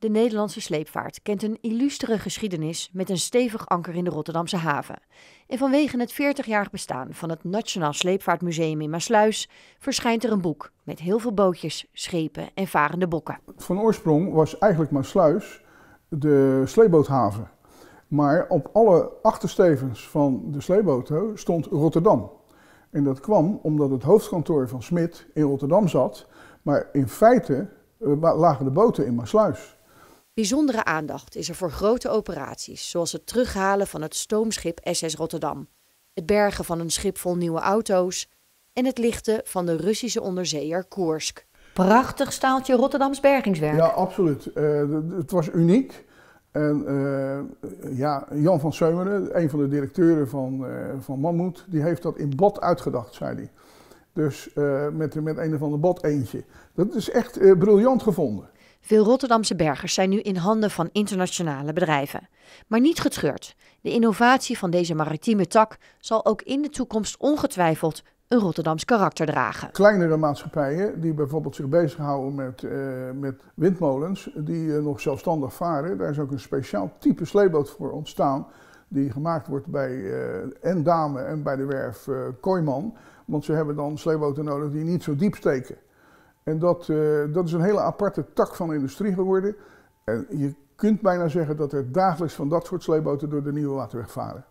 De Nederlandse sleepvaart kent een illustere geschiedenis met een stevig anker in de Rotterdamse haven. En vanwege het 40-jarig bestaan van het Nationaal Sleepvaartmuseum in Maasluis verschijnt er een boek met heel veel bootjes, schepen en varende bokken. Van oorsprong was eigenlijk Maasluis de sleeboothaven. Maar op alle achterstevens van de sleeboten stond Rotterdam. En dat kwam omdat het hoofdkantoor van Smit in Rotterdam zat, maar in feite eh, lagen de boten in Maasluis. Bijzondere aandacht is er voor grote operaties, zoals het terughalen van het stoomschip SS Rotterdam, het bergen van een schip vol nieuwe auto's en het lichten van de Russische onderzeeër Koersk. Prachtig staaltje Rotterdams bergingswerk. Ja, absoluut. Eh, het was uniek. En eh, ja, Jan van Seumeren, een van de directeuren van, eh, van Mammoet, die heeft dat in bot uitgedacht, zei hij. Dus met, met een of ander bot eentje. Dat is echt briljant gevonden. Veel Rotterdamse bergers zijn nu in handen van internationale bedrijven. Maar niet getreurd. De innovatie van deze maritieme tak zal ook in de toekomst ongetwijfeld een Rotterdams karakter dragen. Kleinere maatschappijen die bijvoorbeeld zich bezighouden met, eh, met windmolens, die eh, nog zelfstandig varen, daar is ook een speciaal type sleeboot voor ontstaan. Die gemaakt wordt bij uh, en Dame en bij de werf Kooiman. Want ze hebben dan sleeboten nodig die niet zo diep steken. En dat, eh, dat is een hele aparte tak van de industrie geworden. En je kunt bijna zeggen dat er dagelijks van dat soort sleeboten door de Nieuwe Waterweg varen.